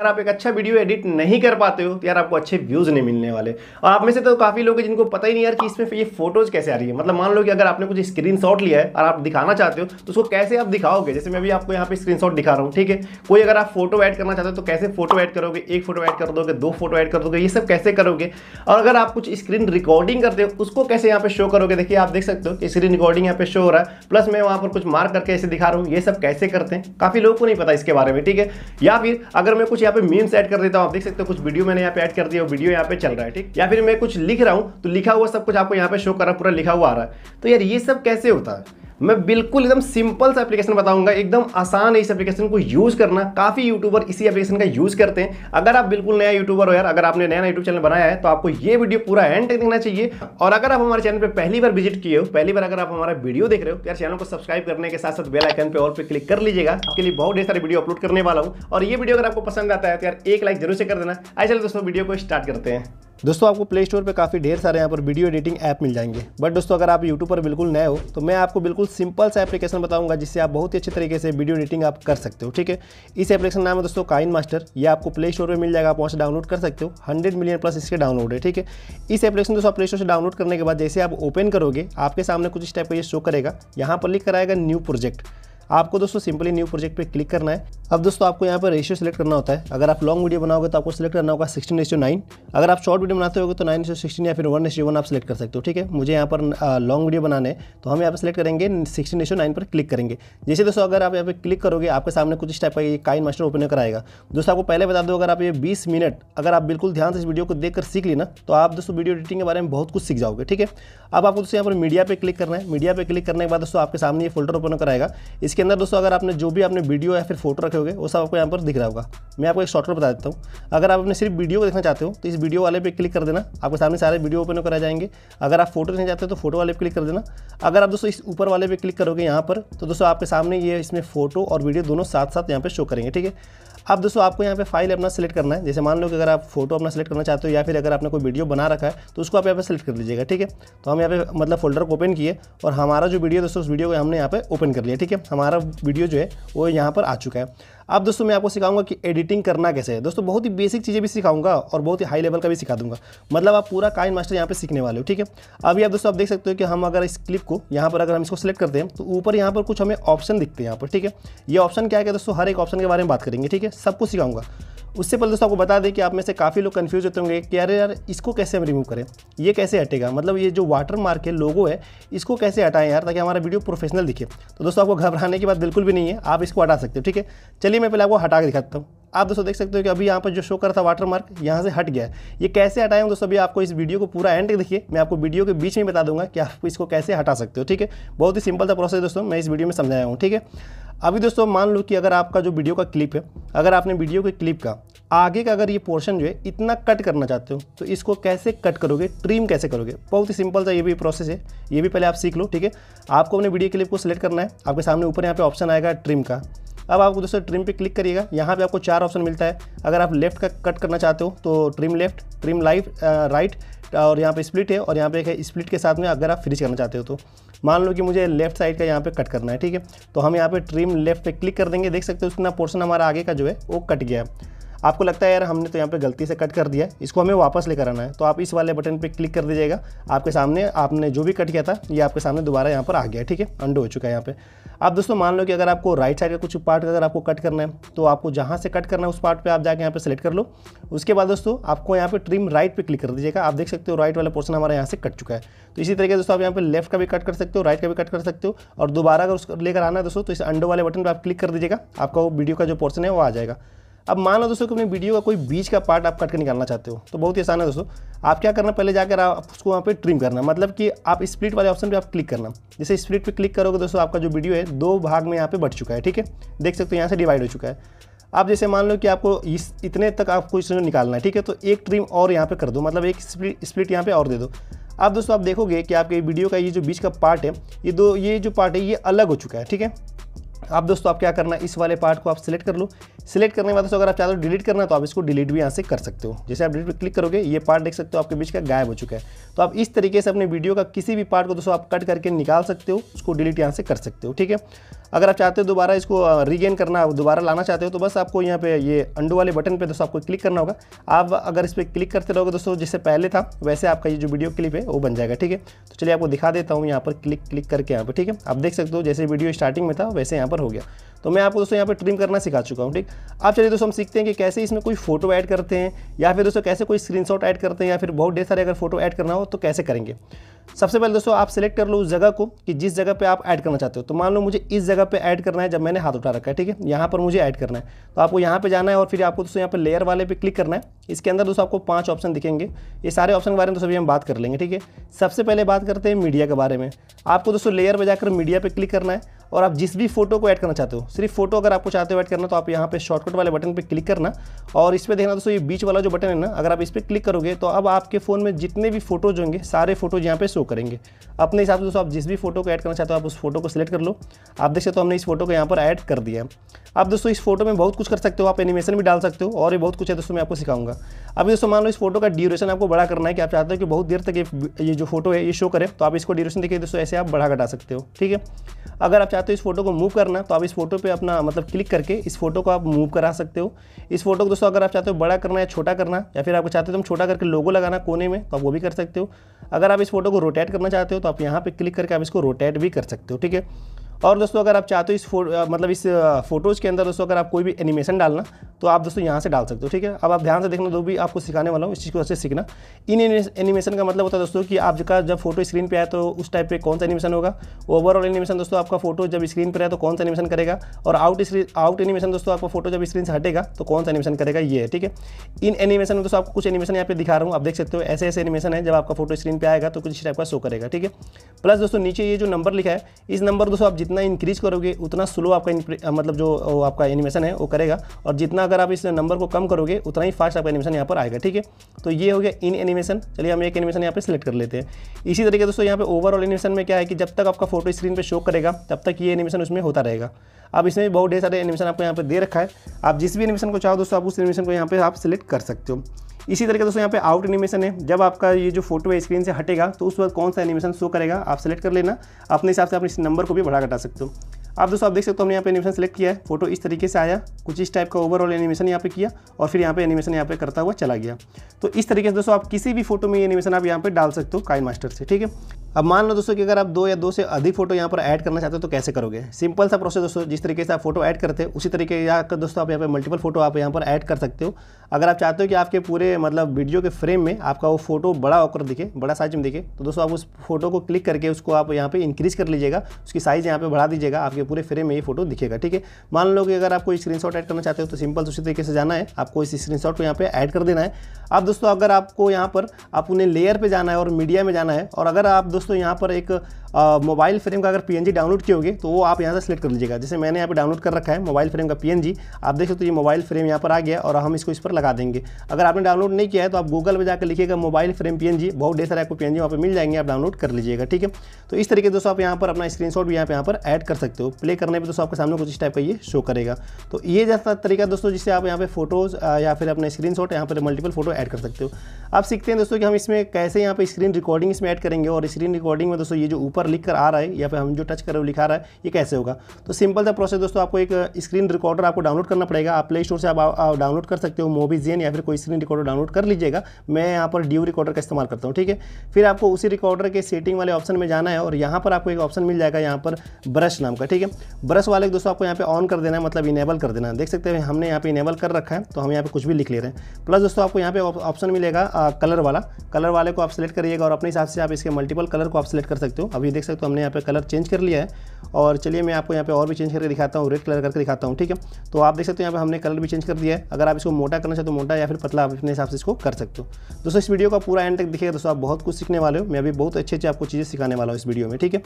अगर आप एक अच्छा वीडियो एडिट नहीं कर पाते हो तो यार आपको अच्छे व्यूज़ नहीं मिलने वाले और आप में से तो काफ़ी लोग हैं जिनको पता ही नहीं यार कि इसमें ये फोटोज़ कैसे आ रही है मतलब मान लो कि अगर आपने कुछ स्क्रीन शॉट लिया है और आप दिखाना चाहते हो तो उसको कैसे आप दिखाओगे जैसे मैं भी आपको यहाँ पे स्क्रीन शॉट दिखा रहा हूँ ठीक है कोई अगर आप फोटो ऐड करना चाहते हो तो कैसे फोटो ऐड करोगे एक फोटो ऐड कर दोगे दो फोटो ऐड कर दोगे ये सब कैसे करोगे और अगर आप कुछ स्क्रीन रिकॉर्डिंग करते हो उसको कैसे यहाँ पे शो करोगे देखिए आप देख सकते हो कि स्क्रीन रिकॉर्डिंग यहाँ पे शो हो रहा है प्लस मैं वहाँ पर कुछ मार्क करके ऐसे दिखा रहा हूँ ये सब कैसे करते हैं काफ़ी लोगों को नहीं पता इसके बारे में ठीक है या फिर अगर मैं कुछ यहाँ पे मीम्स ऐड कर देता हूँ आप देख सकते हो कुछ वीडियो मैंने यहाँ पे ऐड कर दिया वीडियो यहाँ पे चल रहा है ठीक या फिर मैं कुछ लिख रहा हूँ तो लिखा हुआ सब कुछ आपको यहाँ पे शो कर रहा पूरा लिखा हुआ आ रहा है तो यार ये सब कैसे होता है मैं बिल्कुल एकदम सिंपल सा एप्लीकेशन बताऊंगा एकदम आसान है इस एप्लीकेशन को यूज़ करना काफ़ी यूट्यूबर इसी एप्लीकेशन का यूज़ करते हैं अगर आप बिल्कुल नया यूट्यूबर हो यार अगर आपने नया यूट्यूब चैनल बनाया है तो आपको ये वीडियो पूरा एंड तक देखना चाहिए और अगर आप हमारे चैनल पर पहली बार विजिट किए हो पहली बार अगर आप हमारा वीडियो देख रहे हो तो यार चैनल को सब्सक्राइब करने के साथ साथ बेल आइकन पर और पे क्लिक कर लीजिएगा आपके लिए बहुत ढेर सारे वीडियो अपलोड करने वाला हूँ और ये वीडियो अगर आपको पसंद आता है तो यार एक लाइक जरूर से कर देना आइए चलिए दोस्तों वीडियो को स्टार्ट करते हैं दोस्तों आपको प्ले स्टोर पर काफ़ी ढेर सारे यहाँ पर वीडियो एडिटिंग ऐप मिल जाएंगे बट दोस्तों अगर आप यूट्यूब पर बिल्कुल नए हो तो मैं आपको बिल्कुल सिंपल सा एप्लीकेशन बताऊंगा जिससे आप बहुत ही अच्छे तरीके से वीडियो एडिटिंग आप कर सकते हो ठीक है इस एप्लीकेशन नाम है दोस्तों काइन मास्टर ये आपको प्ले स्टोर पर मिल जाएगा आप वहाँ से डाउनलोड कर सकते हो हंड्रेड मिलियन प्लस इसके डाउनलोड है ठीक है इस एप्लीकेशन दोस्तों आप प्ले स्टोर से डाउनलोड करने के बाद जैसे आप ओपन करोगे आपके सामने कुछ इस टाइप का ये शो करेगा यहाँ पर लिख कराएगा न्यू प्रोजेक्ट आपको दोस्तों सिंपली न्यू प्रोजेक्ट पे क्लिक करना है अब दोस्तों आपको यहाँ पर रेशियो सेलेक्ट करना होता है अगर आप लॉन्ग वीडियो बनाओगे तो आपको सिलेक्ट करना होगा सिक्सटीन रेशियो नाइन अगर आप शॉर्ट वीडियो बनाते होगे तो नाइन रेशियो सिक्सटीन या फिर वन रेशियो वन आप सिलेक्ट कर सकते हो ठीक है मुझे यहाँ पर लॉन्ग वीडियो बनाने तो हम यहाँ पर सिलेक्ट करेंगे सिक्सटीन रेशियो नाइन पर क्लिक करेंगे जैसे दोस्तों अगर आप यहाँ पर क्लिक करोगे आपके सामने कुछ इस टाइप का ये काइन मास्टर ओपन होकर आएगा दोस्तों आपको पहले बता दो अगर आप ये बीस मिनट अगर आप बिल्कुल ध्यान से इस वीडियो को देख सीख लेना तो आप दोस्तों वीडियो एडिटिंग के बारे में बहुत कुछ सीख जाओगे ठीक है अब आपको दोस्तों यहाँ पर मीडिया पर क्लिक करना है मीडिया पर क्लिक करने के बाद दोस्तों आपके सामने ये फोल्डर ओपन होकर आएगा इस इसके अंदर दोस्तों अगर आपने जो भी आपने वीडियो या फिर फोटो रखे होंगे वो सब आपको यहाँ पर दिख रहा होगा मैं आपको एक शॉर्टकट बता देता हूँ अगर आप अपने सिर्फ वीडियो को देखना चाहते हो तो इस वीडियो वाले पे क्लिक कर देना आपके सामने सारे वीडियो ओपन करा जाएंगे अगर आप फोटो देखना चाहते हो तो फोटो वाले पर क्लिक कर देना अगर आप दोस्तों इस ऊपर वाले पर क्लिक करोगे यहाँ पर तो दोस्तों आपके सामने ये इसमें फोटो और वीडियो दोनों साथ साथ यहाँ पर शो करेंगे ठीक है अब दोस्तों आपको यहाँ पे फाइल अपना सेलेक्ट करना है जैसे मान लो कि अगर आप फोटो अपना सेलेक्ट करना चाहते हो या फिर अगर आपने कोई वीडियो बना रखा है तो उसको आप यहाँ पे सेलेक्ट कर लीजिएगा ठीक है तो हम यहाँ पे मतलब फोल्डर को ओपन किए और हमारा जो वीडियो दोस्तों उस वीडियो को हमने यहाँ पे ओपन कर लिया ठीक है हमारा वीडियो जो है वो यहाँ पर आ चुका है अब दोस्तों मैं आपको सिखाऊंगा कि एडिटिंग करना कैसे है दोस्तों बहुत ही बेसिक चीज़ें भी सिखाऊंगा और बहुत ही हाई लेवल का भी सिखा दूंगा मतलब आप पूरा काइन मास्टर यहाँ पे सीखने वाले हो ठीक है अभी आप दोस्तों आप देख सकते हो कि हम अगर इस क्लिप को यहाँ पर अगर हम इसको सिलेक्ट करते हैं तो ऊपर यहाँ पर कुछ हमें ऑप्शन दिखते हैं यहाँ पर ठीक है ये ऑप्शन क्या है दोस्तों हर एक ऑप्शन के बारे में बात करेंगे ठीक है सब कुछ सिखाऊंगा उससे पहले दोस्तों आपको बता दें कि आप में से काफ़ी लोग कन्फ्यूज होते होंगे कि अरे यार इसको कैसे हम रिमूव करें ये कैसे हटेगा मतलब ये जो वाटर मार्क है लोगो है इसको कैसे हटाएं यार ताकि हमारा वीडियो प्रोफेशनल दिखे तो दोस्तों आपको घबराने की बात बिल्कुल भी नहीं है आप इसको हटा सकते हो ठीक है चलिए मैं पहले आपको हटा के दिखाता हूँ आप दोस्तों देख सकते हो कि अभी यहाँ पर जो शो कर रहा था वाटर मार्क यहाँ से हट गया है ये कैसे हटाएं दोस्तों अभी आपको इस वीडियो को पूरा एंड देखिए मैं आपको वीडियो के बीच में बता दूंगा कि आप इसको कैसे हटा सकते हो ठीक है बहुत ही सिंपल था प्रोसेस दोस्तों मैं इस वीडियो में समझाया हूँ ठीक है अभी दोस्तों मान लो कि अगर आपका जो वीडियो का क्लिप है अगर आपने वीडियो के क्लिप का आगे का अगर ये पोर्शन जो है इतना कट करना चाहते हो तो इसको कैसे कट करोगे ट्रिम कैसे करोगे बहुत ही सिंपल सा ये भी प्रोसेस है ये भी पहले आप सीख लो ठीक है आपको अपने वीडियो क्लिप को सिलेक्ट करना है आपके सामने ऊपर यहाँ पे ऑप्शन आएगा ट्रिम का अब आपको दोस्तों ट्रिम पे क्लिक करिएगा यहाँ पे आपको चार ऑप्शन मिलता है अगर आप लेफ्ट का कट करना चाहते हो तो ट्रिम लेफ्ट ट्रिम लाइफ राइट और यहाँ पे स्प्लिट है और यहाँ पे एक है स्प्लिट के साथ में अगर आप फिनिश करना चाहते हो तो मान लो कि मुझे लेफ्ट साइड का यहाँ पे कट करना है ठीक है तो हम यहाँ पे ट्रिम लेफ्ट पे क्लिक कर देंगे देख सकते हो उसका पोर्शन हमारा आगे का जो है वो कट गया है आपको लगता है यार हमने तो यहाँ पर गलती से कट कर दिया इसको हमें वापस लेकर आना है तो आप इस वाले बटन पर क्लिक कर दीजिएगा आपके सामने आपने जो भी कट किया था ये आपके सामने दोबारा यहाँ पर आ गया ठीक है अंडो हो चुका है यहाँ पे आप दोस्तों मान लो कि अगर आपको राइट साइड का कुछ पार्ट अगर आपको कट करना है तो आपको जहाँ से कट करना है उस पार्ट पर आप जाके यहाँ पर सेलेक्ट कर लो उसके बाद दोस्तों आपको यहाँ पर ट्रिम राइट पर क्लिक कर दीजिएगा आप देख सकते हो राइट वाला पोर्सन हमारा यहाँ से कट चुका है तो इसी तरीके दोस्तों आप यहाँ पर लेफ्ट का भी कट कर सकते हो राइट का भी कट कर सकते हो और दोबारा अगर उसको लेकर आना है दोस्तों तो इस अंडो वाले बटन पर आप क्लिक कर दीजिएगा आपका वो वीडियो का जो पोर्सन है वो आ जाएगा अब मान लो दोस्तों कि अपने वीडियो का कोई बीच का पार्ट आप कट कर निकालना चाहते हो तो बहुत ही आसान है दोस्तों आप क्या करना पहले जाकर आप उसको वहाँ पे ट्रिम करना मतलब कि आप स्प्लिट वाले ऑप्शन पे आप क्लिक करना जैसे स्प्लिट पे क्लिक करोगे दोस्तों आपका जो वीडियो है दो भाग में यहाँ पे बढ़ चुका है ठीक है देख सकते हो यहाँ से डिवाइड हो चुका है आप जैसे मान लो कि आपको इस इतने तक आपको इसमें निकालना है ठीक है तो एक ट्रिम और यहाँ पर कर दो मतलब एक स्प्लिट स्प्लिट यहाँ पर और दे दो अब दोस्तों आप देखोगे कि आपके वीडियो का ये जो बीच का पार्ट है ये दो ये जो पार्ट है ये अलग हो चुका है ठीक है अब दोस्तों आप क्या करना इस वाले पार्ट को आप सिलेक्ट कर लो सिलेक्ट करने के बाद अगर आप चाहते हो तो डिलीट करना तो आप इसको डिलीट भी यहाँ से कर सकते हो जैसे आप डिलीट पर क्लिक करोगे ये पार्ट देख सकते हो आपके बीच का गायब हो चुका है तो आप इस तरीके से अपने वीडियो का किसी भी पार्ट को दोस्तों आप कट करके निकाल सकते हो उसको डिलीट यहाँ से कर सकते हो ठीक है अगर आप चाहते हो दोबारा इसको रीगेन करना दोबारा लाना चाहते हो तो बस आपको यहाँ पे ये अंडो वाले बटन पे दोस्तों आपको क्लिक करना होगा आप अगर इस पर क्लिक करते रहोगे दोस्तों जैसे पहले था वैसे आपका ये जो वीडियो क्लिप है वो बन जाएगा ठीक है तो चलिए आपको दिखा देता हूँ यहाँ पर क्लिक क्लिक करके यहाँ पर ठीक है आप देख सकते हो जैसे वीडियो स्टार्टिंग में था वैसे यहाँ पर हो गया तो मैं आपको दोस्तों यहाँ पर ट्रिम करना सिखा चुका हूँ ठीक आप चलिए दोस्तों हम सीखते हैं कि कैसे इसमें कोई फोटो ऐड करते हैं या फिर दोस्तों कैसे कोई स्क्रीनशॉट ऐड करते हैं या फिर बहुत ढेर सारे अगर फोटो ऐड करना हो तो कैसे करेंगे सबसे पहले दोस्तों आप सेलेक्ट कर लो उस जगह को कि जिस जगह पे आप ऐड करना चाहते हो तो मान लो मुझे इस जगह पे ऐड करना है जब मैंने हाथ उठा रखा है ठीक है यहाँ पर मुझे ऐड करना है तो आपको यहाँ पे जाना है और फिर आपको दोस्तों यहाँ पे लेयर वाले पे क्लिक करना है इसके अंदर दोस्तों आपको पांच ऑप्शन दिखेंगे ये सारे ऑप्शन के बारे में दोस्तों अभी हम बात कर लेंगे ठीक है सबसे पहले बात करते हैं मीडिया के बारे में आपको दोस्तों लेयर पर जाकर मीडिया पर क्लिक करना है और आप जिस भी फोटो को ऐड करना चाहते हो सिर्फ फोटो अगर आपको चाहते हो ऐड करना तो आप यहाँ पे शॉर्टकट वाले बटन पे क्लिक करना और इस पर देखना दोस्तों ये बीच वाला जो बटन है ना अगर आप इस पर क्लिक करोगे तो अब आपके फ़ोन में जितने भी फोटोज होंगे सारे फोटोज यहाँ पे शो करेंगे अपने हिसाब से दोस्तों आप जिस भी फोटो को ऐड करना चाहते हो आप उस फोटो को सिलेक्ट कर लो आप देख सकते हो हमने इस फोटो को यहाँ पर ऐड कर दिया आप दोस्तों इस फोटो में बहुत कुछ कर सकते हो आप एनिमेशन भी डाल सकते हो और भी बहुत कुछ है दोस्तों मैं आपको सिखाऊंगा अभी दोस्तों मान लो इस फोटो का ड्यूरेशन आपको बड़ा करना है कि आप चाहते हो कि बहुत देर तक ये जो फोटो है ये शो करे तो आप इसको ड्यूरेशन देखिए दोस्तों ऐसे आप बढ़ा घटा सकते हो ठीक है अगर आप चाहते हो इस फोटो को मूव करना तो आप इस फोटो पे अपना मतलब क्लिक करके इस फोटो को आप मूव करा सकते हो इस फोटो को दोस्तों अगर आप चाहते हो बड़ा करना या छोटा करना या फिर आप चाहते हो तो हम छोटा करके लोगो लगाना कोने में तो आप वो भी कर सकते हो अगर आप इस फोटो को रोटेट करना चाहते हो तो आप यहाँ पे क्लिक करके आप इसको रोटेट भी कर सकते हो ठीक है और दोस्तों अगर आप चाहते हो इस फो मतलब इस फोटोज़ के अंदर दोस्तों अगर आप कोई भी एनिमेशन डालना तो आप दोस्तों यहाँ से डाल सकते हो ठीक है अब आप ध्यान से देखना दो भी आपको सिखाने वाला हूँ इस चीज़ को अच्छे सीखना इन एनिमेशन का मतलब होता है दोस्तों कि आपका जब फोटो स्क्रीन पर आए तो उस टाइप पर कौन सा एनिमेशन होगा ओवरऑल एनिमेशन दोस्तों आपका फोटो जब स्क्रीन पर आए तो कौन सा एनिमेशन करेगा और आउट स्क्रीन आउट एनिमेशन दोस्तों आपका फोटो जब स्क्रीन से हटेगा तो कौन सा एनिमेशन करेगा ये है ठीक है इन एनिमेशन में दोस्तों आपको कुछ एनिमेशन यहाँ पे दिखा रहा हूँ आप देख सकते हो ऐसे ऐसे एनिमेशन है जब आपका फोटो स्क्रीन पर आएगा तो कुछ टाइप का शो करेगा ठीक है प्लस दोस्तों नीचे ये जो नंबर लिखा है इस नंबर दोस्तों आप जितना जितना इंक्रीज करोगे उतना स्लो आपका uh, मतलब जो आपका एनिमेशन है वो करेगा और जितना अगर आप इस नंबर को कम करोगे उतना ही फास्ट आपका एनिमेशन यहाँ पर आएगा ठीक है तो ये हो गया इन एनिमेशन चलिए हम एक एनिमेशन यहाँ पर सिलेक्ट कर लेते हैं इसी तरीके दोस्तों यहाँ पर ओवरऑल एनिमेशन में क्या है कि जब तक आपका फोटो स्क्रीन पर शो करेगा तब तक ये एनिमेशन उसमें होता रहेगा अब इसमें बहुत ढेर सारे एनिमेशन आपको यहाँ पर दे रखा है आप जिस भी एनिमेशन को चाहो दोस्तों आप उस एनिमेशन को यहाँ पर आप सिलेक्ट कर सकते हो इसी तरीके दोस्तों यहाँ पे आउट एनिमेशन है जब आपका ये जो फोटो है स्क्रीन से हटेगा तो उस वक्त कौन सा एनिमेशन शो करेगा आप सेलेक्ट कर लेना अपने हिसाब से आप इस नंबर को भी बढ़ा घटा सकते हो आप दोस्तों आप देख सकते हो हमने यहाँ पे एनिमेशन सेलेक्ट किया है फोटो इस तरीके से आया कुछ इस टाइप का ओवरऑल एनिमेशन यहाँ पे किया और फिर यहाँ पे एनिमेशन यहाँ पे करता हुआ चला गया तो इस तरीके से दोस्तों आप किसी भी फोटो में एनिमेशन आप यहाँ पे डाल सकते हो काइन मास्टर से ठीक है अब मान लो दोस्तों कि अगर आप दो या दो से अधिक फोटो यहाँ पर ऐड करना चाहते हो तो कैसे करोगे सिंपल सा प्रोसेस दोस्तों जिस तरीके से आप फोटो ऐड करते हैं उसी तरीके या दोस्तों आप यहाँ पर मल्टीपल फोटो आप यहाँ पर ऐड कर सकते हो अगर आप चाहते हो कि आपके पूरे मतलब वीडियो के फ्रेम में आपका वो फोटो बड़ा होकर दिखे बड़ा साइज में दिखे तो दोस्तों आप उस फोटो को क्लिक करके उसको आप यहाँ पर इंक्रीज़ कर लीजिएगा उसकी साइज़ यहाँ पर बढ़ा दीजिएगा आपके पूरे फ्रेम में ये फोटो दिखेगा ठीक है मान लो कि अगर आप कोई स्क्रीन ऐड करना चाहते हो तो सिंपल उसी तरीके से जाना है आपको इस स्क्रीन को यहाँ पर ऐड कर देना है अब दोस्तों अगर आपको यहाँ पर आप उन्हें लेयर पर जाना है और मीडिया में जाना है और अगर आप दोस्तों दोस्तों यहाँ पर एक मोबाइल फ्रेम का अगर पी डाउनलोड किए तो वो आप यहाँ से सिलेक्ट कर लीजिएगा जैसे मैंने यहाँ पर डाउनलोड कर रखा है मोबाइल फ्रेम का पीएनजी आप देख सकते हो ये मोबाइल फ्रेम यहाँ पर आ गया और हम इसको इस पर लगा देंगे अगर आपने डाउनलोड नहीं किया है तो आप गूगल पर जाकर लिखिएगा मोबाइल फ्रेम पीएनजी बहुत ढेर सारे आपको पीएनजी वहाँ पर मिल जाएंगे आप डाउनलोड कर लीजिएगा ठीक है तो इस तरीके दोस्तों आप यहाँ पर अपना शॉट भी यहाँ पर यहाँ पर ऐड कर सकते हो प्ले करने पर दोस्तों आपके सामने कुछ इस टाइप का ये शो करेगा तो ये जैसा तरीका दोस्तों जिससे आप यहाँ पर फोटोज़ या फिर अपना स्क्रीन शॉट यहाँ पर मल्टीपल फोटो ऐड कर सकते हो आप सीखते हैं दोस्तों कि हम इसमें कैसे यहाँ पर स्क्रीन रिकॉर्डिंग इसमें ऐड करेंगे और स्क्रीन स्क्रीन रिकॉर्डिंग में दोस्तों ये जो ऊपर लिख कर आ रहा है या फिर हम जो टच कर रहे हो लिखा रहा है ये कैसे होगा तो सिंपल सा प्रोसेस दोस्तों आपको एक स्क्रीन uh, रिकॉर्डर आपको डाउनलोड करना पड़ेगा आप प्ले स्टोर से आप डाउनलोड कर सकते हो मोबी जेन या फिर कोई स्क्रीन रिकॉर्डर डाउनलोड कर लीजिएगा मैं यहाँ पर ड्यू रिकॉर्डर का इस्तेमाल करता हूँ ठीक है फिर आपको उसी रिकॉर्डर के सेटिंग वाले ऑप्शन में जाना है और यहाँ पर आपको एक ऑप्शन मिल जाएगा यहाँ पर ब्रश नाम का ठीक है ब्रश वाले दोस्तों आपको यहाँ पर ऑन कर देना है मतलब इनेबल कर देना है देख सकते हैं हमने यहाँ पर इनेबल कर रखा है तो हम यहाँ पर कुछ भी लिख ले रहे हैं प्लस दोस्तों आपको यहाँ पर ऑप्शन मिलेगा कलर uh, वाला कलर वाले को आप सेलेक्ट करिएगा और अपने हिसाब से आप इसके मल्टीपल कलर कलर को आप सिलेक्ट कर सकते हो अभी देख सकते हो हमने यहाँ पे कलर चेंज कर लिया है और चलिए मैं आपको यहाँ पे और भी चेंज करके दिखाता हूँ रेड कलर करके दिखाता हूँ ठीक है तो आप देख सकते हो यहाँ पे हमने कलर भी चेंज कर दिया है अगर आप इसको मोटा करना चाहते हो तो मोटा या फिर पतला आप अपने हिसाब से इसको कर सकते हो दोस्तों इस वीडियो का पूरा एंड तक दिखेगा दोस्तों आप बहुत कुछ सीखने वाले हो मैं अभी बहुत अच्छे अच्छे आपको चीज़ें सिखाने वाला हूँ इस वीडियो में ठीक है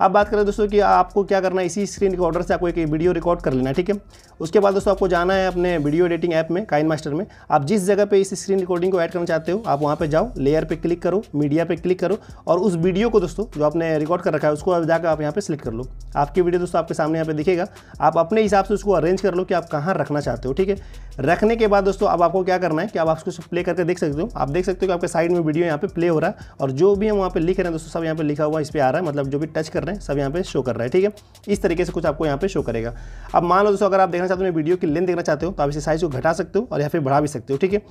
आप बात करें दोस्तों कि आपको क्या करना है इसी स्क्रीन रिकॉर्डर से आपको एक वीडियो रिकॉर्ड कर लेना है ठीक है उसके बाद दोस्तों आपको जाना है अपने वीडियो एडिटिंग ऐप में काइन मास्टर में आप जिस जगह पर इस स्क्रीन रिकॉर्डिंग को ऐड करना चाहते हो आप वहाँ पर जाओ लेयर पर क्लिक करो मीडिया पर क्लिक करो और उस वीडियो को दोस्तों जो आपने रिकॉर्ड कर रखा है उसको जाकर आप यहाँ पर सिलेक्ट कर लो आपकी वीडियो दोस्तों आपके सामने यहाँ पे दिखेगा आप अपने हिसाब से उसको अरेंज कर लो कि आप कहाँ रखना चाहते हो ठीक है रखने के बाद दोस्तों अब आपको क्या करना है कि आप उसको प्ले करके देख सकते हो आप देख सकते हो कि आपके साइड में वीडियो यहाँ पे प्ले हो रहा है और जो भी हम वहाँ पे लिख रहे हैं दोस्तों सब यहाँ पे लिखा हुआ इस पर आ रहा है मतलब जो भी टच कर रहे हैं सब यहाँ पे शो कर रहा है ठीक है इस तरीके से कुछ आपको यहाँ पे शो करेगा अब मान लो दोस्तों अगर आप देखना चाहते हो वीडियो की लेंथ देखना चाहते हो तो आप इसे साइज़ को घटा सकते हो और या फिर बढ़ा भी सकते हो ठीक है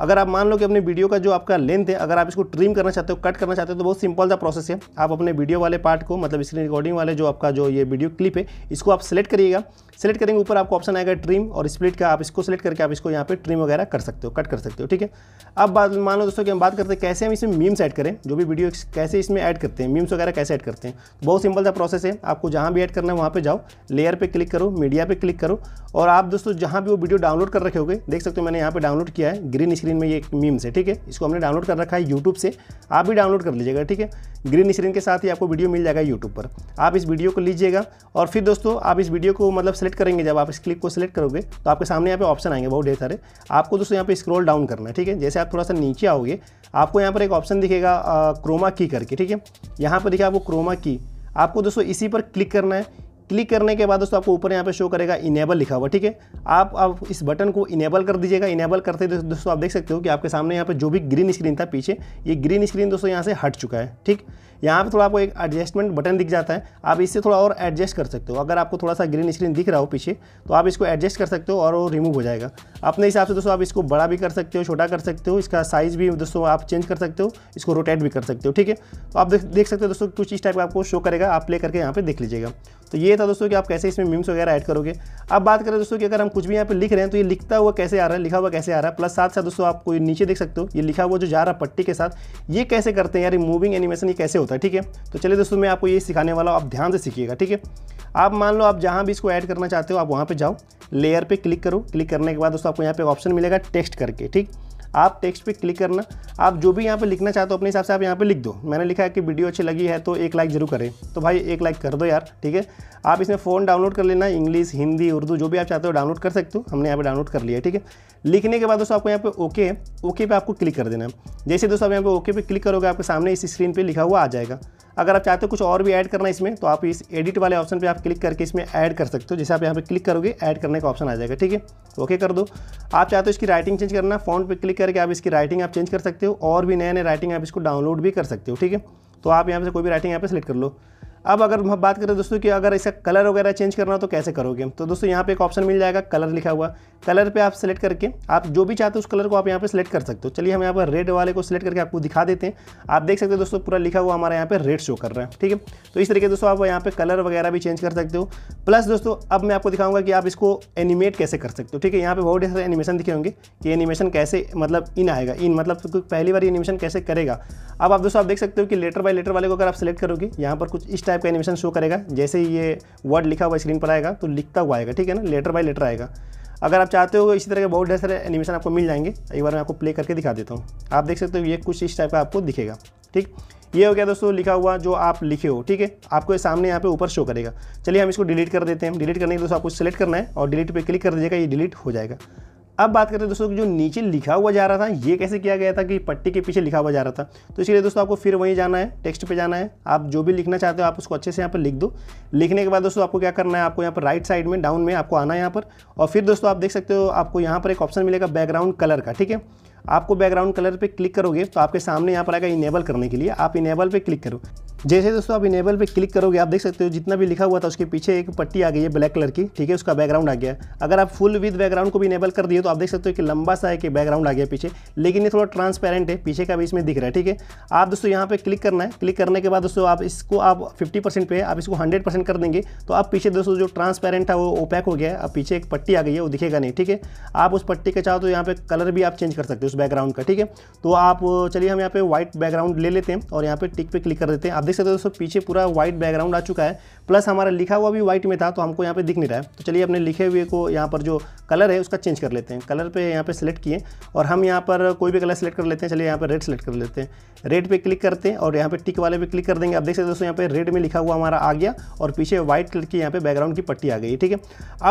अगर आप मान लो कि अपने वीडियो का जो आपका लेंथ है अगर आप इसको ट्रिम करना चाहते हो कट करना चाहते हो तो बहुत सिंपल सा प्रोसेस है आप अपने वीडियो वाले पार्ट को मतलब स्क्रीन रिकॉर्डिंग वाले जो आपका जो ये वीडियो क्लिप है इसको आप सेलेक्ट करिएगा सेलेक्ट करेंगे ऊपर आपको ऑप्शन आएगा ट्रिम और स्प्लिट का आप इसको सेलेक्ट करेंगे करके आप इसको यहाँ पे ट्रिम वगैरह कर सकते हो कट कर सकते हो ठीक है अब बात मान लो दोस्तों कि हम बात करते हैं कैसे हम इसमें मीम्स ऐड करें जो भी वीडियो कैसे इसमें ऐड करते हैं मीम्स वगैरह कैसे ऐड करते हैं बहुत सिंपल सा प्रोसेस है आपको जहाँ भी ऐड करना है वहाँ पर जाओ लेयर पर क्लिक करो मीडिया पर क्लिक करो और आप दोस्तों जहाँ भी वो वीडियो डाउनलोड कर रखे हो देख सकते हो मैंने यहाँ पर डाउनलोड किया है ग्रीन स्क्रीन में ये एक मीम्स है ठीक है इसको हमने डाउनलोड कर रखा है यूट्यूब से आप भी डाउनलोड कर लीजिएगा ठीक है ग्रीन स्क्रीन के साथ ही आपको वीडियो मिल जाएगा यूट्यूब पर आप इस वीडियो को लीजिएगा और फिर दोस्तों आप इस वीडियो को मतलब सेलेक्ट करेंगे जब आप इस क्लिप को सिलेक्ट करोगे तो आपके सामने यहाँ पे ऑप्शन आएंगे बहुत ढेर सारे आपको दोस्तों यहाँ पे स्क्रॉल डाउन करना है ठीक है जैसे आप थोड़ा सा नीचे आओगे आपको यहाँ पर एक ऑप्शन दिखेगा क्रोमा की करके ठीक है यहाँ पर दिखेगा आपको क्रोमा की आपको दोस्तों इसी पर क्लिक करना है क्लिक करने के बाद दोस्तों आपको ऊपर यहाँ पे शो करेगा इनेबल लिखा हुआ ठीक है आप आप इस बटन को इनेबल कर दीजिएगा इनेबल करते दोस्तों आप देख सकते हो कि आपके सामने यहाँ पे जो भी ग्रीन स्क्रीन था पीछे ये ग्रीन स्क्रीन दोस्तों यहाँ से हट चुका है ठीक यहाँ पे थोड़ा आपको एक एडजस्टमेंट बटन दिख जाता है आप इससे थोड़ा और एडजस्ट कर सकते हो अगर आपको थोड़ा सा ग्रीन स्क्रीन दिख रहा हो पीछे तो आप इसको एडजस्ट कर सकते हो और वो रिमूव हो जाएगा अपने हिसाब से दोस्तों आप इसको बड़ा भी कर सकते हो छोटा कर सकते हो इसका साइज़ भी दोस्तों आप चेंज कर सकते हो इसको रोटेट भी कर सकते हो ठीक है तो आप देख सकते हो दोस्तों कुछ इस टाइप का आपको शो करेगा आप प्ले करके यहाँ पर देख लीजिएगा तो ये था दोस्तों कि आप कैसे इसमें मीम्स वगैरह ऐड करोगे अब बात करें दोस्तों कि अगर हम कुछ भी यहाँ पे लिख रहे हैं तो ये लिखता हुआ कैसे आ रहा है लिखा हुआ कैसे आ रहा है प्लस साथ साथ दोस्तों आपको नीचे देख सकते हो ये लिखा हुआ जो जा रहा है पट्टी के साथ ये कैसे करते हैं यार मूविंग एनिमेशन ये कैसे होता है ठीक है तो चलिए दोस्तों मैं आपको ये सिखाने वाला हूँ आप ध्यान से सीखिएगा ठीक है आप मान लो आप जहाँ भी इसको ऐड करना चाहते हो आप वहाँ पर जाओ लेयर पर क्लिक करो क्लिक करने के बाद दोस्तों आपको यहाँ पर ऑप्शन मिलेगा टेक्स्ट करके ठीक आप टेक्स्ट पे क्लिक करना आप जो भी यहाँ पे लिखना चाहते हो अपने हिसाब से आप यहाँ पे लिख दो मैंने लिखा है कि वीडियो अच्छी लगी है तो एक लाइक जरूर करें तो भाई एक लाइक कर दो यार ठीक है आप इसमें फ़ोन डाउनलोड कर लेना इंग्लिश हिंदी उर्दू जो भी आप चाहते हो डाउनलोड कर सकते हो हमने यहाँ पर डाउनलोड कर लिया ठीक है लिखने के बाद दोस्तों आपको यहाँ पे ओके ओके पे आपको क्लिक कर देना है जैसे दोस्तों आप यहाँ पे ओके पे क्लिक करोगे आपके सामने इस स्क्रीन पर लिखा हुआ आ जाएगा अगर आप चाहते हो कुछ और भी ऐड करना इसमें तो आप इस एडिट वाले ऑप्शन पे आप क्लिक करके इसमें ऐड कर सकते हो जैसे आप यहाँ पे क्लिक करोगे ऐड करने का ऑप्शन आ जाएगा ठीक है ओके कर दो आप चाहते हो इसकी राइटिंग चेंज करना फोन पे क्लिक करके आप इसकी राइटिंग आप चेंज कर सकते हो और भी नए नए राइटिंग आप इसको डाउनलोड भी कर सकते हो ठीक है तो आप यहाँ से कोई भी राइटिंग यहाँ पर सेलेक्ट कर लो अब अगर हम बात करें दोस्तों कि अगर ऐसा कलर वगैरह चेंज करना हो तो कैसे करोगे तो दोस्तों यहाँ पे एक ऑप्शन मिल जाएगा कलर लिखा हुआ कलर पे आप सेलेक्ट करके आप जो भी चाहते हो उस कलर को आप यहाँ पे सेलेक्ट कर सकते हो चलिए हम यहाँ पर रेड वाले को सिलेक्ट करके आपको दिखा देते हैं आप देख सकते हो दोस्तों पूरा लिखा हुआ हमारे यहाँ पर रेड शो कर रहा है ठीक है तो इस तरीके दोस्तों आप यहाँ पर कलर वगैरह भी चेंज कर सकते हो प्लस दोस्तों अब मैं आपको दिखाऊंगा कि आप इसको एनिमेट कैसे कर सकते हो ठीक है यहाँ पर बहुत सारे एनिमेशन दिखे होंगे कि एनिमेशन कैसे मतलब इन आएगा इन मतलब तो पहली बार एनिमेशन कैसे करेगा अब आप दोस्तों आप देख सकते हो कि लेटर बाय लेटर वाले को अगर आप सेलेक्ट करोगे यहाँ पर कुछ इस टाइप टाइप का एनिमेशन शो करेगा जैसे ही ये वर्ड लिखा हुआ स्क्रीन पर आएगा तो लिखता हुआ आएगा ठीक है ना लेटर बाय लेटर आएगा अगर आप चाहते हो इसी तरह के बहुत ढेर सारे एनिमेशन आपको मिल जाएंगे एक बार मैं आपको प्ले करके दिखा देता हूँ आप देख सकते हो ये कुछ इस टाइप का आपको दिखेगा ठीक ये हो गया दोस्तों लिखा हुआ जो आप लिखे हो ठीक है आपको सामने यहाँ पे ऊपर शो करेगा चलिए हम इसको डिलीट कर देते हैं डिलीट करने के दोस्तों आपको सेलेक्ट करना है और डिलीट पे क्लिक कर दीजिएगा ये डिलीट हो जाएगा अब बात करते हैं दोस्तों जो नीचे लिखा हुआ जा रहा था ये कैसे किया गया था कि पट्टी के पीछे लिखा हुआ जा रहा था तो इसलिए दोस्तों आपको फिर वहीं जाना है टेक्स्ट पे जाना है आप जो भी लिखना चाहते हो आप उसको अच्छे से यहाँ पर लिख दो लिखने के बाद दोस्तों आपको क्या करना है आपको यहाँ पर राइट साइड में डाउन में आपको आना है यहाँ पर और फिर दोस्तों आप देख सकते हो आपको यहाँ पर एक ऑप्शन मिलेगा बैकग्राउंड कलर का ठीक है आपको बैकग्राउंड कलर पे क्लिक करोगे तो आपके सामने यहाँ पर आएगा इनेबल करने के लिए आप इनेबल पे क्लिक करो जैसे दोस्तों आप इनेबल पे क्लिक करोगे आप देख सकते हो जितना भी लिखा हुआ था उसके पीछे एक पट्टी आ गई है ब्लैक कलर की ठीक है उसका बैकग्राउंड आ गया अगर आप फुल विद बैकग्राउंड को भी इनेबल कर दिए तो आप देख सकते हो कि लंबा सा है बैकग्राउंड आ गया पीछे लेकिन ये थोड़ा ट्रांसपेरेंट है पीछे का भी इसमें दिख रहा है ठीक है आप दोस्तों यहाँ पर क्लिक करना है क्लिक करने के बाद दोस्तों आप इसको आप फिफ्टी परसेंट पे आप इसको हंड्रेड परसेंट कर देंगे तो आप पीछे दोस्तों जो ट्रांसपेरेंट था वो ओपैक हो गया अब पीछे एक पट्टी आ गई है वो दिखेगा नहीं ठीक है आप उस पट्टी के चाहो तो यहाँ पर कलर भी आप चेंज कर सकते हो उस बैकग्राउंड का ठीक है तो आप चलिए हम यहाँ पे व्हाइट बैकग्राउंड ले लेते हैं और यहाँ पे टिक पे क्लिक कर देते हैं आप देख सकते हो दोस्तों पीछे पूरा व्हाइट बैकग्राउंड आ चुका है प्लस हमारा लिखा हुआ भी व्हाइट में था तो हमको यहाँ पे दिख नहीं रहा है तो चलिए अपने लिखे हुए को यहाँ पर जो कलर है उसका चेंज कर लेते हैं कलर पर यहाँ पर सेलेक्ट किए और हम यहाँ पर कोई भी कलर सेलेक्ट कर लेते हैं चलिए यहाँ पर रेड सेलेक्ट कर लेते हैं रेड पर क्लिक करते हैं और यहाँ पर टिक वाले पर क्लिक कर देंगे आप देख सकते दोस्तों यहाँ पर रेड में लिखा हुआ हमारा आ गया और पीछे व्हाइट कलर की यहाँ पर बैकग्राउंड की पट्टी आ गई ठीक है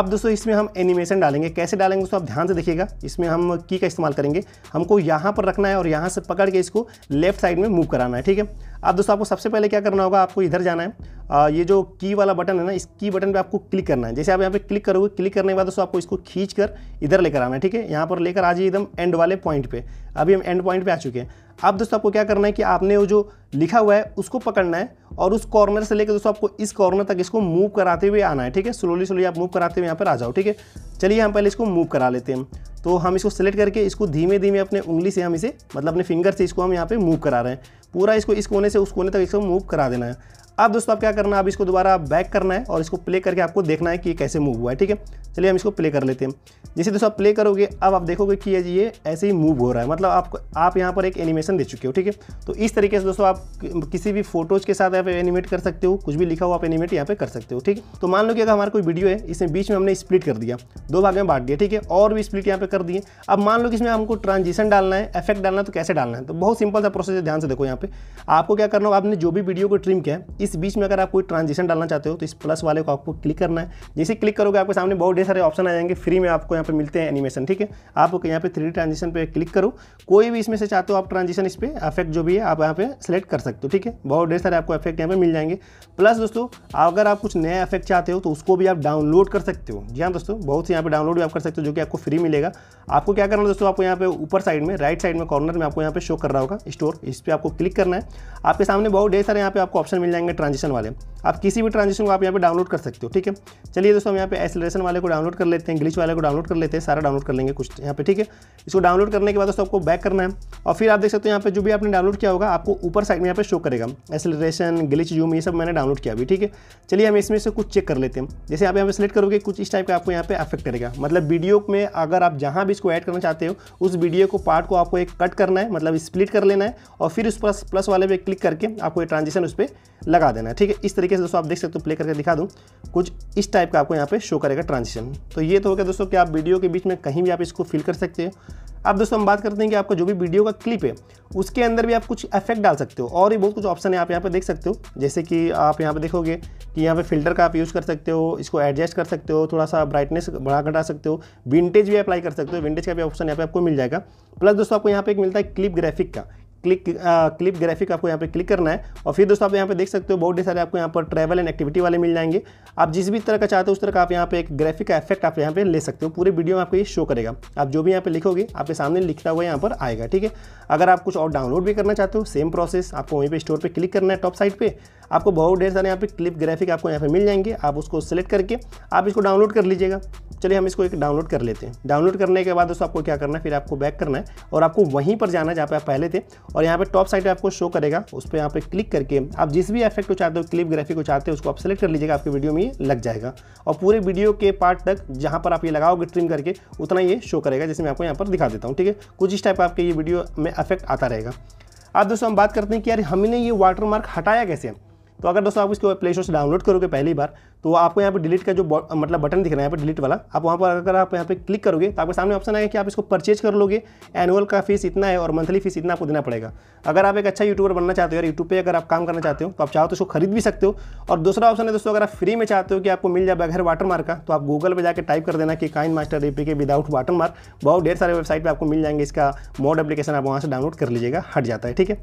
अब दोस्तों इसमें हम एनिमेशन डालेंगे कैसे डालेंगे दोस्तों आप ध्यान से देखिएगा इसमें हम की का इस्तेमाल करेंगे हमको यहाँ पर रखना है और यहाँ से पकड़ के इसको लेफ्ट साइड में मूव कराना है ठीक है अब दोस्तों आपको सबसे पहले क्या करना होगा आपको इधर जाना है आ, ये जो की वाला बटन है ना इस की बटन पे आपको क्लिक करना है जैसे आप यहाँ पे क्लिक करोगे क्लिक करने के बाद दोस्तों आपको इसको खींच कर इधर लेकर आना है ठीक है यहाँ पर लेकर आ जाइए एकदम एंड वाले पॉइंट पे अभी हम एंड पॉइंट पे आ चुके हैं अब दोस्तों आपको क्या करना है कि आपने वो जो लिखा हुआ है उसको पकड़ना है और उस कॉर्नर से लेकर दोस्तों आपको इस कॉर्नर तक इसको मूव कराते हुए आना है ठीक है स्लोली स्लोली आप मूव कराते हुए यहाँ पर आ जाओ ठीक है चलिए हम पहले इसको मूव करा लेते हैं तो हम इसको सेलेक्ट करके इसको धीमे धीमे अपने उंगली से हम इसे मतलब अपने फिंगर से इसको हम यहाँ पे मूव करा रहे हैं पूरा इसको इस कोने से उस कोने तक इसको मूव करा देना है अब दोस्तों आप क्या करना है अब इसको दोबारा बैक करना है और इसको प्ले करके आपको देखना है कि ये कैसे मूव हुआ है ठीक है चलिए हम इसको प्ले कर लेते हैं जैसे दोस्तों आप प्ले करोगे अब आप देखोगे कि ये ऐसे ही मूव हो रहा है मतलब आप आप यहाँ पर एक एनिमेशन दे चुके हो ठीक है तो इस तरीके से दोस्तों आप किसी भी फोटोज़ के साथ आप एनिमेट कर सकते हो कुछ भी लिखा हुआ आप एनिमेट यहाँ पे कर सकते हो ठीक है तो मान लो कि अगर हमारा कोई वीडियो है इसमें बीच में हमने स्प्लिट कर दिया दो भाग में बांट दिया ठीक है और भी स्प्लिट यहाँ पे कर दिए अब मान लो कि इसमें हमको ट्रांजिशन डालना है इफेक्ट डालना है तो कैसे डालना है तो बहुत सिंपल सा प्रोसेस है ध्यान से देखो यहाँ पे आपको क्या करना हो आपने जो भी वीडियो को ट्रिम किया इस बीच में अगर आप कोई ट्रांजेक्शन डालना चाहते हो तो इस प्लस वाले को आपको क्लिक करना है जैसे क्लिक करोगे आपके सामने बहुत ढेर सारे ऑप्शन आ जाएंगे फ्री में आपको यहाँ पर मिलते हैं एनिमेशन ठीक है आप यहाँ पर थ्री ट्रांजेक्शन पर क्लिक करो कोई भी इसमें से चाहते हो आप ट्रांजेक्शन इस पर अफेक्ट जो भी है आप यहाँ पे सेलेक्ट कर सकते हो ठीक है बहुत ढेर सारे आपको अफेक्ट यहाँ पर मिल जाएंगे प्लस दोस्तों अगर आप कुछ नया अफेक्ट चाहते हो तो उसको भी आप डाउनलोड कर सकते हो जी हाँ दोस्तों बहुत से यहाँ पर डाउनलोड भी आप कर सकते हो जो कि आपको फ्री मिलेगा आपको क्या करना दोस्तों आपको यहाँ पे ऊपर साइड में राइट साइड में कॉर्नर में आपको यहाँ पे शो कर रहा होगा स्टोर इस पर आपको क्लिक करना है आपके सामने बहुत ढेर सारे यहाँ पे आपको ऑप्शन मिल जाएंगे ट्रांजिशन वाले आप किसी भी ट्रांजिशन को आप यहाँ पे डाउनलोड कर सकते हो ठीक है चलिए दोस्तों हम यहाँ पे एसलेशन वाले को डाउनलोड कर लेते हैं इंग्लिश वाले को डाउनलोड कर लेते हैं सारा डाउनलोड कर लेंगे कुछ यहाँ पे ठीक है इसको डाउनलोड करने के बाद दोस्तों आपको बैक करना है और फिर आप देख सकते हो यहाँ पे जो भी आपने डाउनलोड किया होगा आपको ऊपर साइड में यहाँ पे शो करेगा एसलेशन ग्लिच जूम ये सब मैंने डाउनलोड किया अभी ठीक है चलिए हम इसमें से कुछ चेक कर लेते हैं जैसे आप यहाँ पे सेलेक्ट करोगे कुछ इस टाइप का आपको यहाँ पे अफेक्ट करेगा मतलब वीडियो में अगर आप जहाँ भी इसको ऐड करना चाहते हो उस वीडियो को पार्ट को आपको एक कट करना है मतलब स्प्लिट कर लेना है और फिर उस पर प्लस वाले पे क्लिक करके आपको ये ट्रांजेक्शन उस पर लगा लगा देना है ठीक है इस तरीके से दोस्तों आप देख सकते हो प्ले करके दिखा दूँ कुछ इस टाइप का आपको यहाँ पे शो करेगा ट्रांजिशन तो ये तो हो गया दोस्तों कि आप वीडियो के बीच में कहीं भी आप इसको फिल कर सकते हो अब दोस्तों हम बात करते हैं कि आपका जो भी वीडियो का क्लिप है उसके अंदर भी आप कुछ इफेक्ट डाल सकते हो और भी बहुत कुछ ऑप्शन है आप यहाँ पर देख सकते हो जैसे कि आप यहाँ पर देखोगे कि यहाँ पे फिल्टर का आप यूज़ कर सकते हो इसको एडजस्ट कर सकते हो थोड़ा सा ब्राइटनेस बढ़ा घटा सकते हो विंटेज भी अप्लाई कर सकते हो विंटेज का भी ऑप्शन यहाँ पे आपको मिल जाएगा प्लस दोस्तों आपको यहाँ पे एक मिलता है क्लिप ग्राफिक का क्लिक क्लिप ग्राफिक आपको यहाँ पे क्लिक करना है और फिर दोस्तों आप यहाँ पे देख सकते हो बहुत सारे आपको यहाँ पर ट्रैवल एंड एक्टिविटी वाले मिल जाएंगे आप जिस भी तरह का चाहते हो उस तरह का आप यहाँ पे एक ग्राफिक का इफेक्ट आप यहाँ पे ले सकते हो पूरे वीडियो में आपको ये शो करेगा आप जो भी यहाँ पे लिखोगे आपके सामने लिखता हुआ यहाँ पर आएगा ठीक है अगर आप कुछ और डाउनलोड भी करना चाहते हो सेम प्रोसेस आपको वहीं पर स्टोर पर क्लिक करना है टॉप साइड पर आपको बहुत ढेर सारे यहाँ पे क्लिप ग्राफिक आपको यहाँ पे मिल जाएंगे आप उसको सेलेक्ट करके आप इसको डाउनलोड कर लीजिएगा चलिए हम इसको एक डाउनलोड कर लेते हैं डाउनलोड करने के बाद दोस्तों आपको क्या करना है फिर आपको बैक करना है और आपको वहीं पर जाना है जहाँ पे आप पहले थे और यहाँ पर टॉप साइड पर आपको शो करेगा उस पर यहाँ पर क्लिक करके आप जिस भी इफेक्ट को चाहते हो क्लिप ग्राफिक को चाहते हो उसको आप सेलेक्ट कर लीजिएगा आपके वीडियो में ये लग जाएगा और पूरे वीडियो के पार्ट तक जहाँ पर आप ये लगाओगे ट्रिम करके उतना ये शो करेगा जैसे मैं आपको यहाँ पर दिखा देता हूँ ठीक है कुछ इस टाइप आपके ये वीडियो में अफेक्ट आता रहेगा अब दोस्तों हम बात करते हैं कि यार हमने ये वाटरमार्क हटाया कैसे तो अगर दोस्तों आप इसको प्ले स्टोर से डाउनलोड करोगे पहली बार तो आपको यहाँ पर डिलीट का जो मतलब बटन दिख रहा है यहाँ पर डिलीट वाला आप वहाँ पर अगर आप यहाँ पर क्लिक करोगे तो आपके सामने ऑप्शन आएगा कि आप इसको परचेज कर लोगे एनुअल का फीस इतना है और मंथली फीस इतना आपको देना पड़ेगा अगर आप एक अच्छा यूट्यूबर बनना चाहते हो और यूट्यूब पर अगर आप काम करना चाहते हो तो आप चाहो तो उसको खरीद भी सकते हो और दूसरा ऑप्शन है दोस्तों अगर आप फ्री में चाहते हो कि आपको मिल जाए बगैर वाटर मार्क का तो आप गूगल पर जाकर टाइप कर देना कि KineMaster APK without watermark बहुत ढेर सारे वेबसाइट पर आपको मिल जाएंगे इसका मोड एप्लीकेशन आप वहाँ से डाउनलोड कर लीजिएगा हट जाता है ठीक है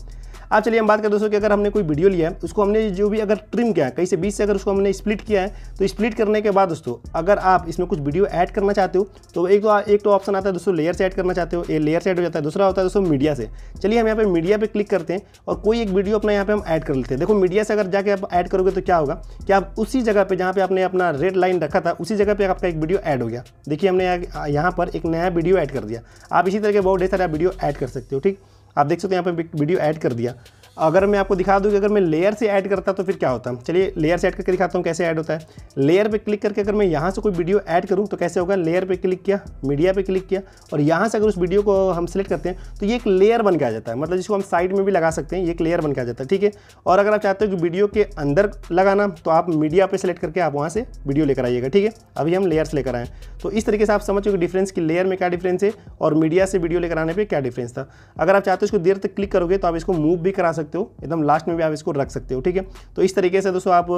अब चलिए हम बात करें दोस्तों कि अगर हमने कोई वीडियो लिया है उसको हमने जो भी अगर ट्रिम किया है कहीं से बीस से अगर उसको हमने स्प्लिट किया है तो स्प्लिट करने के बाद दोस्तों अगर आप इसमें कुछ वीडियो ऐड करना चाहते हो तो एक तो एक तो ऑप्शन आता है दोस्तों लेयर से ऐड करना चाहते हो ये लेयर से ऐड हो जाता है दूसरा होता है दोस्तों मीडिया से चलिए हम यहाँ पर मीडिया पर क्लिक करते हैं और कोई एक वीडियो अपना यहाँ पर हम ऐड कर लेते हैं देखो मीडिया से अगर जाके आप ऐड करोगे तो क्या होगा कि आप उसी जगह पर जहाँ पर आपने अपना रेड लाइन रखा था उसी जगह पर आपका एक वीडियो ऐड हो गया देखिए हमने यहाँ पर एक नया वीडियो ऐड कर दिया आप इसी तरह के बहुत ढेर सारा वीडियो ऐड कर सकते हो ठीक आप देख सकते हैं यहाँ पे वीडियो ऐड कर दिया अगर मैं आपको दिखा दूँ कि अगर मैं लेयर से ऐड करता तो फिर क्या होता चलिए लेयर से ऐड करके दिखाता हूँ कैसे ऐड होता है लेयर पर क्लिक करके अगर मैं यहाँ से कोई वीडियो ऐड करूँ तो कैसे होगा लेयर पर क्लिक किया मीडिया पर क्लिक किया और यहाँ से अगर उस वीडियो को हम सिलेक्ट करते हैं तो ये एक लेयर बन के आ जाता है मतलब जिसको हम साइड में भी लगा सकते हैं ये एक लेयर बन के आ जाता है ठीक है और अगर आप चाहते हो कि वीडियो के अंदर लगाना तो आप मीडिया पर सेलेक्ट करके आप वहाँ से वीडियो लेकर आइएगा ठीक है अभी हम लेयर्स लेकर आएँ तो इस तरीके से आप समझो कि डिफरेंस की लेयर में क्या डिफरेंस है और मीडिया से वीडियो लेकर आने पर क्या डिफरेंस था अगर आप चाहते हो इसको देर तक क्लिक करोगे तो आप इसको मूव भी करा सकते सकते हो एकदम लास्ट में भी आप इसको रख सकते हो ठीक है तो इस तरीके से दोस्तों आप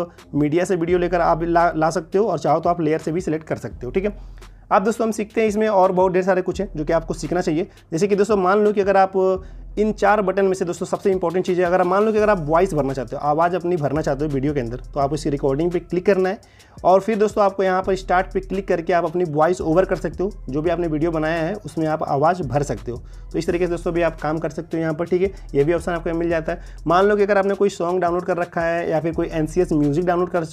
मीडिया से वीडियो लेकर आप ला ला सकते हो और चाहो तो आप लेयर से भी सिलेक्ट कर सकते हो ठीक है अब दोस्तों हम सीखते हैं इसमें और बहुत ढेर सारे कुछ है जो कि आपको सीखना चाहिए जैसे कि दोस्तों मान लो कि अगर आप इन चार बटन में से दोस्तों सबसे इंपॉर्टेंट चीज़ है अगर मान लो कि अगर आप वॉइस भरना चाहते हो आवाज़ अपनी भरना चाहते हो वीडियो के अंदर तो आप इसकी रिकॉर्डिंग पे क्लिक करना है और फिर दोस्तों आपको यहाँ पर स्टार्ट पे क्लिक करके आप अपनी वॉइस ओवर कर सकते हो जो भी आपने वीडियो बनाया है उसमें आप आवाज़ भर सकते हो तो इस तरीके से दोस्तों भी आप काम कर सकते हो यहाँ पर ठीक है ये भी ऑप्शन आपको मिल जाता है मान लो कि अगर आपने कोई सॉन्ग डाउनलोड कर रखा है या फिर कोई एन म्यूज़िक डाउनलोड कर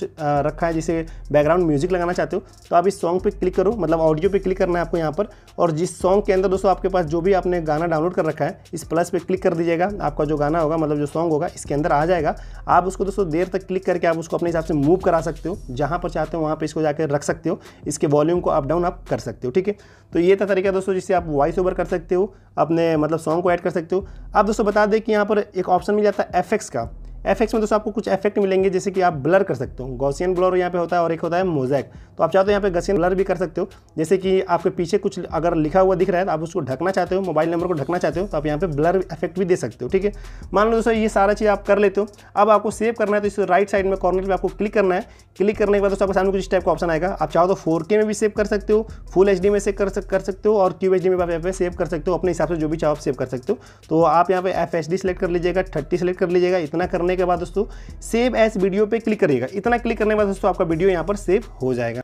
रखा है जिसे बैकग्राउंड म्यूज़िक लगाना चाहते हो तो आप इस सॉन्ग पर क्लिक करो मतलब ऑडियो पर क्लिक करना है आपको यहाँ पर और जिस सॉन्ग के अंदर दोस्तों आपके पास जो भी आपने गाना डाउनलोड कर रखा है इस प्लस प्लस पे क्लिक कर दीजिएगा आपका जो गाना होगा मतलब जो सॉन्ग होगा इसके अंदर आ जाएगा आप उसको दोस्तों देर तक क्लिक करके आप उसको अपने हिसाब से मूव करा सकते हो जहाँ पर चाहते हो वहाँ पर इसको जाकर रख सकते हो इसके वॉल्यूम को अप डाउन आप कर सकते हो ठीक है तो ये था तरीका दोस्तों जिससे आप वॉइस ओवर कर सकते हो अपने मतलब सॉन्ग को ऐड कर सकते हो आप दोस्तों बता दें कि यहाँ पर एक ऑप्शन मिल जाता है एफ का एफ एक्स में दोस्तों आपको कुछ इफेक्ट मिलेंगे जैसे कि आप ब्लर कर सकते हो गॉसियन ब्लर यहाँ पे होता है और एक होता है मोजैक तो आप चाहते हो तो यहाँ पे गसियन ब्लर भी कर सकते हो जैसे कि आपके पीछे कुछ अगर लिखा हुआ दिख रहा है तो आप उसको ढकना चाहते हो मोबाइल नंबर को ढकना चाहते हो तो आप यहाँ पे ब्लर इफेक्ट भी दे सकते हो ठीक है मान लो दोस्तों ये सारा चीज़ आप कर लेते हो अब आपको सेव करना है तो इस राइट साइड में कॉर्नर पर आपको क्लिक करना है क्लिक करने के बाद दोस्तों आपके सामने कुछ टाइप का ऑप्शन आएगा आप चाहो तो फोर में भी सेव कर सकते हो फुल एच में सेव कर सकते हो और क्यू में आप यहाँ पे सेव कर सकते हो अपने हिसाब से जो भी चाहो आप सेव कर सकते हो तो आप यहाँ पे एफ एच सेलेक्ट कर लीजिएगा थर्टी सेलेक्ट कर लीजिएगा इतना करना करने के बाद दोस्तों सेव एस वीडियो पे क्लिक करिएगा इतना क्लिक करने के बाद दोस्तों आपका वीडियो यहाँ पर सेव हो जाएगा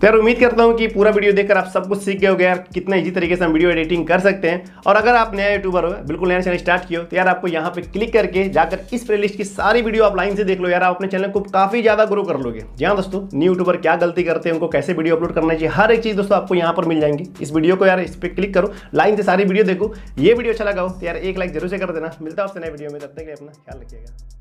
तो यार उम्मीद करता हूँ कि पूरा वीडियो देखकर आप सब कुछ सीख गए हो गया यार कितना इजी तरीके से हम वीडियो एडिटिंग कर सकते हैं और अगर आप नया यूट्यूबर हो बिल्कुल नया चैनल स्टार्ट किया तो यार आपको यहाँ पे क्लिक करके जाकर इस प्लेलिस्ट की सारी वीडियो आप लाइन से देख लो यार आप अपने चैनल को काफी ज्यादा ग्रो कर लोगे जहाँ दोस्तों न्यू यूट्यूबर क्या गलती करते हैं उनको कैसे वीडियो अपलोड करना चाहिए हर एक चीज दोस्तों आपको यहाँ पर मिल जाएंगी इस वीडियो को यार इस पर क्लिक करो लाइन से सारी वीडियो देखो ये वीडियो अच्छा लगाओ तो यार एक लाइक जरूर से कर देना मिलता है आपसे नए वीडियो में तब तक अपना ख्याल रखिएगा